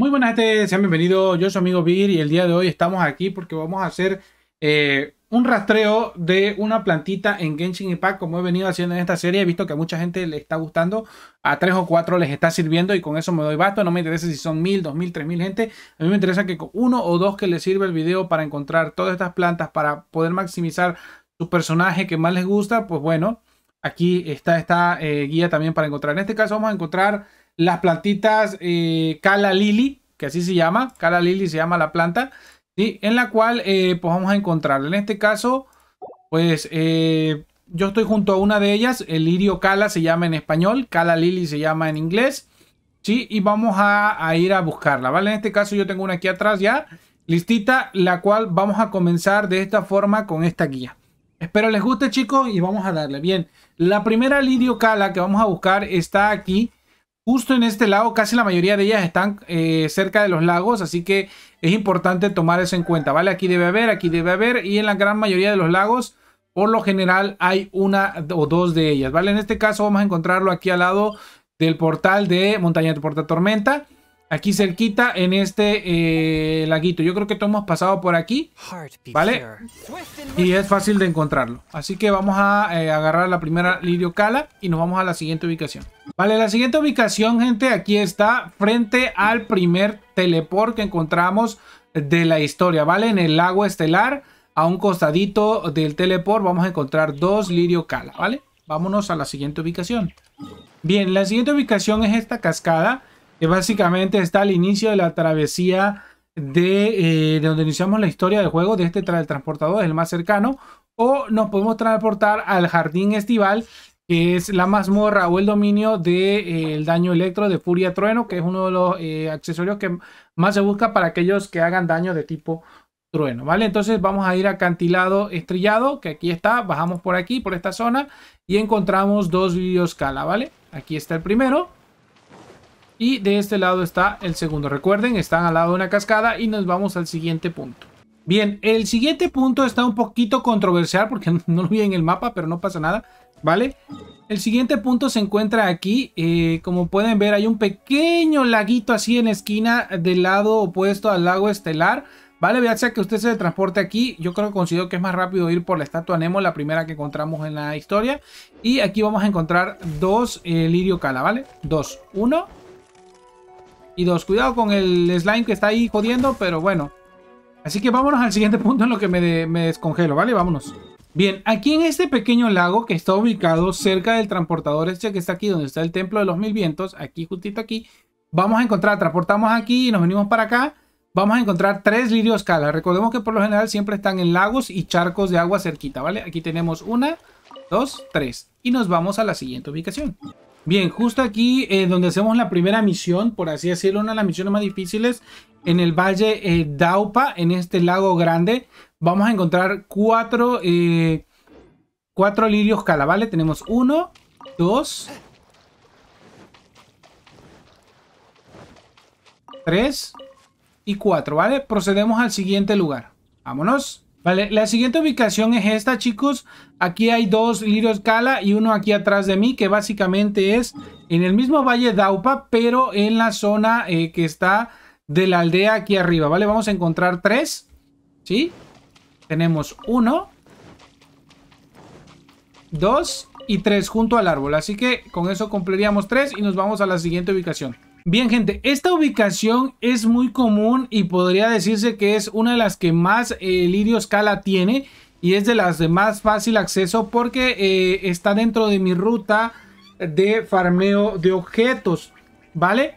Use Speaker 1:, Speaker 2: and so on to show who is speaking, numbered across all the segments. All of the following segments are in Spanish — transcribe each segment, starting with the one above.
Speaker 1: Muy buenas gente, sean bienvenidos, yo soy amigo Vir y el día de hoy estamos aquí porque vamos a hacer eh, un rastreo de una plantita en Genshin Impact como he venido haciendo en esta serie, he visto que a mucha gente le está gustando, a tres o cuatro les está sirviendo y con eso me doy basto, no me interesa si son mil, dos mil, tres mil gente, a mí me interesa que con uno o dos que les sirva el video para encontrar todas estas plantas para poder maximizar su personaje que más les gusta, pues bueno, aquí está esta eh, guía también para encontrar, en este caso vamos a encontrar las plantitas eh, Cala Lili, que así se llama, Cala Lily se llama la planta, ¿sí? en la cual eh, pues vamos a encontrar. En este caso, pues eh, yo estoy junto a una de ellas, el lirio Cala se llama en español, Cala Lily se llama en inglés, ¿sí? y vamos a, ir a buscarla, ¿vale? En este caso yo tengo una aquí atrás ya, listita, la cual vamos a comenzar de esta forma con esta guía. Espero les guste chicos y vamos a darle bien. La primera lirio cala que vamos a buscar está aquí justo en este lago, casi la mayoría de ellas están eh, cerca de los lagos, así que es importante tomar eso en cuenta, ¿vale? Aquí debe haber, aquí debe haber, y en la gran mayoría de los lagos, por lo general, hay una o dos de ellas, ¿vale? En este caso vamos a encontrarlo aquí al lado del portal de Montaña de Porta Tormenta. Aquí cerquita, en este eh, laguito. Yo creo que todos hemos pasado por aquí, ¿vale? Y es fácil de encontrarlo. Así que vamos a eh, agarrar la primera Lirio Cala y nos vamos a la siguiente ubicación. Vale, la siguiente ubicación, gente, aquí está, frente al primer teleport que encontramos de la historia, ¿vale? En el lago estelar, a un costadito del teleport, vamos a encontrar dos Lirio Cala, ¿vale? Vámonos a la siguiente ubicación. Bien, la siguiente ubicación es esta cascada que básicamente está al inicio de la travesía de, eh, donde iniciamos la historia del juego, de este transportador, el más cercano, o nos podemos transportar al jardín estival, que es la mazmorra o el dominio del de, eh, daño electro de Furia Trueno, que es uno de los eh, accesorios que más se busca para aquellos que hagan daño de tipo trueno, ¿vale? Entonces vamos a ir a acantilado estrellado, que aquí está, bajamos por aquí, por esta zona, y encontramos dos videoscala, ¿vale? Aquí está el primero, y de este lado está el segundo. Recuerden, están al lado de una cascada y nos vamos al siguiente punto. Bien, el siguiente punto está un poquito controversial porque no lo vi en el mapa, pero no pasa nada, ¿vale? El siguiente punto se encuentra aquí. Eh, como pueden ver, hay un pequeño laguito así en esquina del lado opuesto al lago estelar. Vale, ya que usted se transporte aquí, yo creo que considero que es más rápido ir por la estatua Nemo, la primera que encontramos en la historia. Y aquí vamos a encontrar dos eh, lirio cala, ¿vale? Dos. Uno y dos, cuidado con el slime que está ahí jodiendo, pero bueno. Así que vámonos al siguiente punto en lo que me, descongelo, ¿vale? Vámonos. Bien, aquí en este pequeño lago que está ubicado cerca del transportador este que está aquí, donde está el templo de los mil vientos, aquí justito aquí, vamos a encontrar, transportamos aquí y nos venimos para acá, vamos a encontrar tres lirios cala. Recordemos que por lo general siempre están en lagos y charcos de agua cerquita, ¿vale? Aquí tenemos una, dos, tres y nos vamos a la siguiente ubicación. Bien, justo aquí eh, donde hacemos la primera misión, por así decirlo, una de las misiones más difíciles, en el valle eh, Daupa, en este lago grande, vamos a encontrar cuatro, eh, cuatro lirios cala, Tenemos uno, dos, tres y cuatro, ¿vale? Procedemos al siguiente lugar. Vámonos. Vale, la siguiente ubicación es esta, chicos. Aquí hay dos Liro Escala y uno aquí atrás de mí, que básicamente es en el mismo Valle Daupa, pero en la zona eh, que está de la aldea aquí arriba, ¿vale? Vamos a encontrar tres, ¿sí? Tenemos uno, dos y tres junto al árbol. Así que con eso cumpliríamos tres y nos vamos a la siguiente ubicación. Bien, gente, esta ubicación es muy común y podría decirse que es una de las que más Lidio eh, Lirio Scala tiene y es de las de más fácil acceso porque eh, está dentro de mi ruta de farmeo de objetos, ¿vale?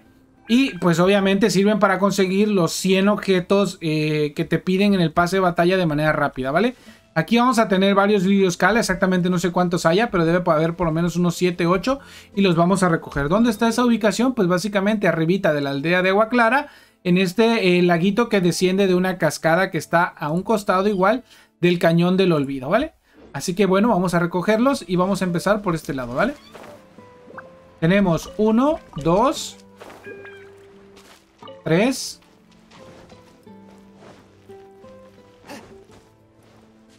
Speaker 1: Y pues obviamente sirven para conseguir los 100 objetos eh, que te piden en el pase de batalla de manera rápida, ¿vale? Aquí vamos a tener varios lirios escala exactamente no sé cuántos haya, pero debe haber por lo menos unos 7, 8 y los vamos a recoger. ¿Dónde está esa ubicación? Pues básicamente arribita de la aldea de Agua Clara, en este eh, laguito que desciende de una cascada que está a un costado igual del cañón del olvido, ¿vale? Así que bueno, vamos a recogerlos y vamos a empezar por este lado, ¿vale? Tenemos 1, 2, 3,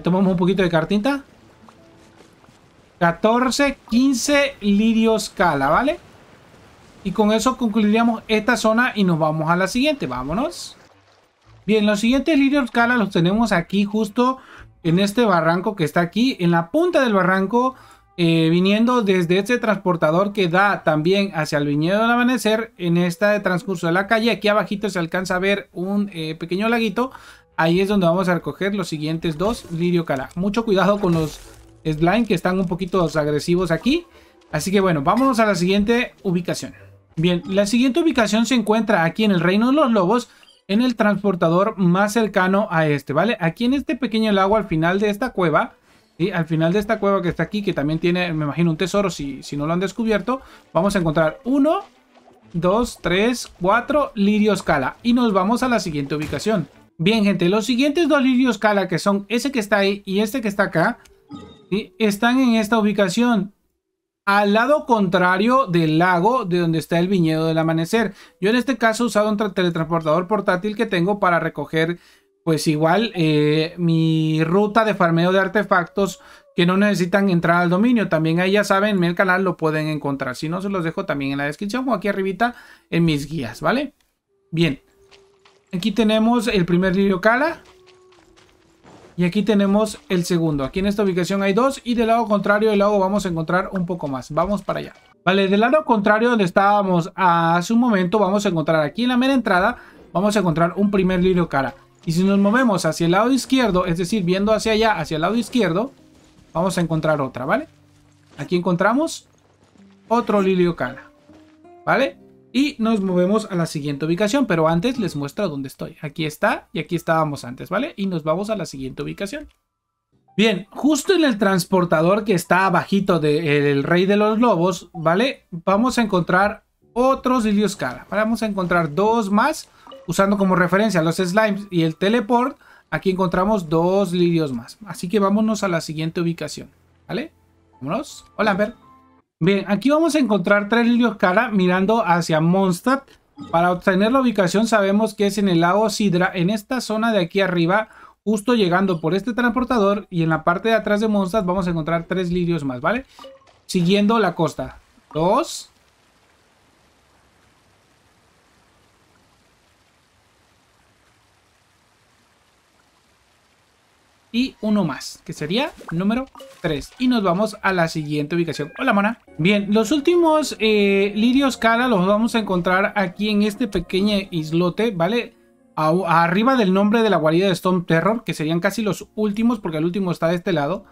Speaker 1: tomamos un poquito de cartita. 14, 15 lirios cala, ¿vale? Y con eso concluiríamos esta zona y nos vamos a la siguiente. Vámonos. Bien, los siguientes lirios cala los tenemos aquí justo en este barranco que está aquí. En la punta del barranco, eh, viniendo desde este transportador que da también hacia el viñedo del amanecer. En este transcurso de la calle, aquí abajito se alcanza a ver un eh, pequeño laguito. Ahí es donde vamos a recoger los siguientes dos Lirio Cala. Mucho cuidado con los Slime que están un poquito agresivos aquí. Así que bueno, vámonos a la siguiente ubicación. Bien, la siguiente ubicación se encuentra aquí en el Reino de los Lobos, en el transportador más cercano a este, ¿vale? Aquí en este pequeño lago al final de esta cueva, Y al final de esta cueva que está aquí, que también tiene, me imagino, un tesoro, si, si no lo han descubierto, vamos a encontrar uno, dos, tres, cuatro lirios cala. Y nos vamos a la siguiente ubicación. Bien, gente, los siguientes dos lirios Cala, que son ese que está ahí y este que está acá, están en esta ubicación, al lado contrario del lago de donde está el viñedo del amanecer. Yo en este caso he usado un teletransportador portátil que tengo para recoger, pues igual, eh, mi ruta de farmeo de artefactos que no necesitan entrar al dominio. También ahí ya saben, en el canal lo pueden encontrar. Si no, se los dejo también en la descripción o aquí arribita en mis guías, ¿vale? Bien. Aquí tenemos el primer lirio cara Y aquí tenemos el segundo. Aquí en esta ubicación hay dos. Y del lado contrario del lago vamos a encontrar un poco más. Vamos para allá. Vale, del lado contrario donde estábamos hace un momento. Vamos a encontrar aquí en la mera entrada. Vamos a encontrar un primer lirio cara Y si nos movemos hacia el lado izquierdo. Es decir, viendo hacia allá, hacia el lado izquierdo. Vamos a encontrar otra, ¿vale? Aquí encontramos otro lirio cara ¿Vale? Y nos movemos a la siguiente ubicación, pero antes les muestro dónde estoy. Aquí está y aquí estábamos antes, ¿vale? Y nos vamos a la siguiente ubicación. Bien, justo en el transportador que está abajito del eh, Rey de los Lobos, ¿vale? Vamos a encontrar otros Lilios Cara. Vamos a encontrar dos más, usando como referencia los slimes y el teleport. Aquí encontramos dos lirios más. Así que vámonos a la siguiente ubicación, ¿vale? Vámonos. Hola, Amber. Bien, aquí vamos a encontrar tres lirios cara mirando hacia Mondstadt. Para obtener la ubicación sabemos que es en el lago Sidra, en esta zona de aquí arriba, justo llegando por este transportador y en la parte de atrás de Mondstadt vamos a encontrar tres lirios más, ¿vale? Siguiendo la costa. Dos, y uno más, que sería número 3. Y nos vamos a la siguiente ubicación. Hola, mona. Bien, los últimos eh, lirios cara los vamos a encontrar aquí en este pequeño islote, ¿vale? A, arriba del nombre de la guarida de Stone Terror, que serían casi los últimos, porque el último está de este lado.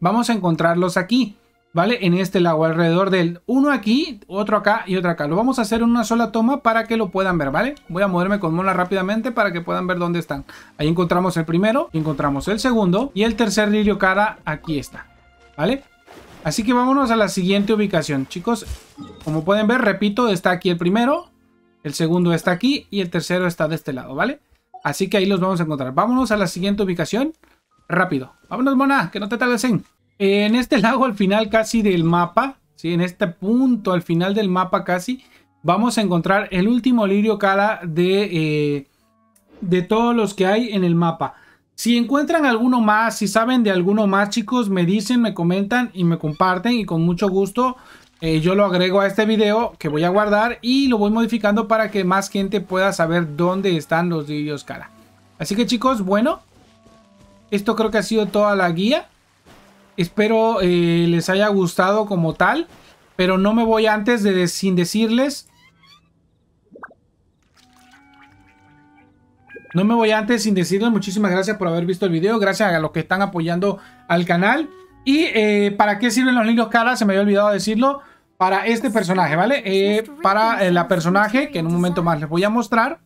Speaker 1: Vamos a encontrarlos aquí. ¿vale? En este lago, alrededor del uno aquí, otro acá y otro acá. Lo vamos a hacer en una sola toma para que lo puedan ver, ¿vale? Voy a moverme con Mona rápidamente para que puedan ver dónde están. Ahí encontramos el primero, encontramos el segundo y el tercer lirio cara aquí está, ¿vale? Así que vámonos a la siguiente ubicación, chicos. Como pueden ver, repito, está aquí el primero, el segundo está aquí y el tercero está de este lado, ¿vale? Así que ahí los vamos a encontrar. Vámonos a la siguiente ubicación. Rápido. Vámonos, Mona, que no te tardes en. En este lago al final casi del mapa, ¿sí? en este punto al final del mapa casi, vamos a encontrar el último lirio cara de, eh, de todos los que hay en el mapa. Si encuentran alguno más, si saben de alguno más chicos, me dicen, me comentan y me comparten y con mucho gusto eh, yo lo agrego a este video que voy a guardar y lo voy modificando para que más gente pueda saber dónde están los lirios cara. Así que chicos, bueno, esto creo que ha sido toda la guía. Espero eh, les haya gustado como tal. Pero no me voy antes de, sin decirles. No me voy antes sin decirles muchísimas gracias por haber visto el video. Gracias a los que están apoyando al canal. Y eh, para qué sirven los niños caras, se me había olvidado decirlo. Para este personaje, ¿vale? Eh, para el personaje que en un momento más les voy a mostrar.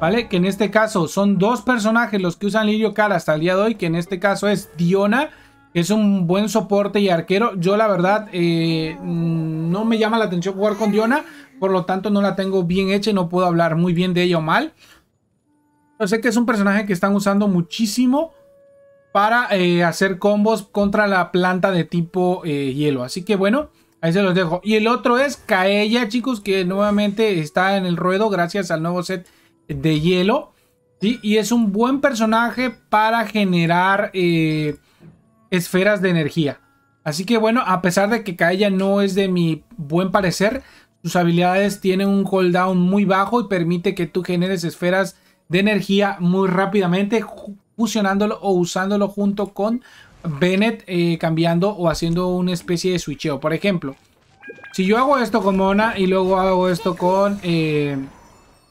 Speaker 1: Vale, que en este caso son dos personajes los que usan Lirio cara hasta el día de hoy, que en este caso es Diona, que es un buen soporte y arquero. Yo la verdad eh, no me llama la atención jugar con Diona, por lo tanto no la tengo bien hecha y no puedo hablar muy bien de ella o mal. Yo sé que es un personaje que están usando muchísimo para eh, hacer combos contra la planta de tipo eh, hielo. Así que bueno, Ahí se los dejo. Y el otro es Kaella, chicos, que nuevamente está en el ruedo gracias al nuevo set de hielo. Y es un buen personaje para generar eh, esferas de energía. Así que bueno, a pesar de que Kaella no es de mi buen parecer, sus habilidades tienen un cooldown muy bajo y permite que tú generes esferas de energía muy rápidamente fusionándolo o usándolo junto con Bennett eh, cambiando o haciendo una especie de switcheo. Por ejemplo, si yo hago esto con Mona y luego hago esto con eh,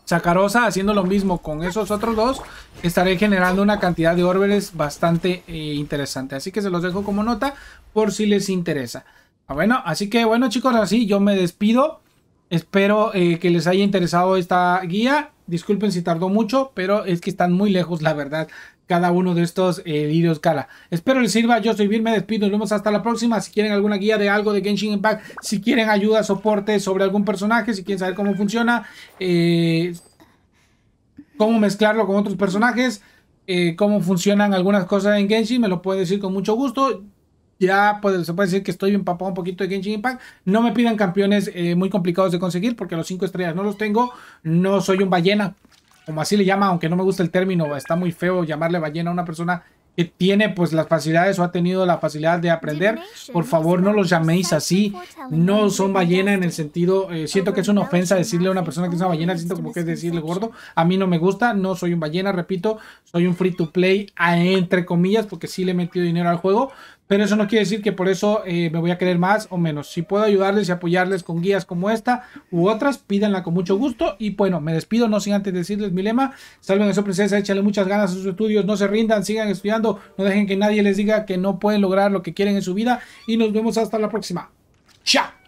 Speaker 1: Sacarosa, haciendo lo mismo con esos otros dos, estaré generando una cantidad de órdenes bastante eh, interesante. Así que se los dejo como nota por si les interesa. Ah, bueno, así que bueno chicos, así yo me despido. Espero que les haya interesado esta guía. Disculpen si tardó mucho, pero es que están muy lejos, la verdad, cada uno de estos eh, vídeos cara. Espero les sirva, yo soy Vir, me despido, nos vemos hasta la próxima. Si quieren alguna guía de algo de Genshin Impact, si quieren ayuda, soporte sobre algún personaje, si quieren saber cómo funciona, eh, cómo mezclarlo con otros personajes, eh, cómo funcionan algunas cosas en Genshin, me lo pueden decir con mucho gusto. Ya se puede decir que estoy empapado un poquito de Genshin Impact. No me pidan campeones muy complicados de conseguir porque los 5 estrellas no los tengo. No soy un ballena, como así le llama, aunque no me gusta el término, está muy feo llamarle ballena a una persona que tiene pues las facilidades o ha tenido la facilidad de aprender, por favor no los llaméis así, no son ballena en el sentido, eh, siento que es una ofensa decirle a una persona que es una oh, ballena, siento como que es decirle gordo, a mí no me gusta, no soy un ballena, repito, soy un free to play, entre comillas, porque sí le he metido dinero al juego, pero eso no quiere decir que por eso eh, me voy a querer más o menos. Si puedo ayudarles y apoyarles con guías como esta u otras, pídanla con mucho gusto. Y bueno, me despido, no sin antes decirles mi lema, salven a su princesa, échale muchas ganas a sus estudios, no se rindan, sigan estudiando, no dejen que nadie les diga que no pueden lograr lo que quieren en su vida y nos vemos hasta la próxima. ¡Chao!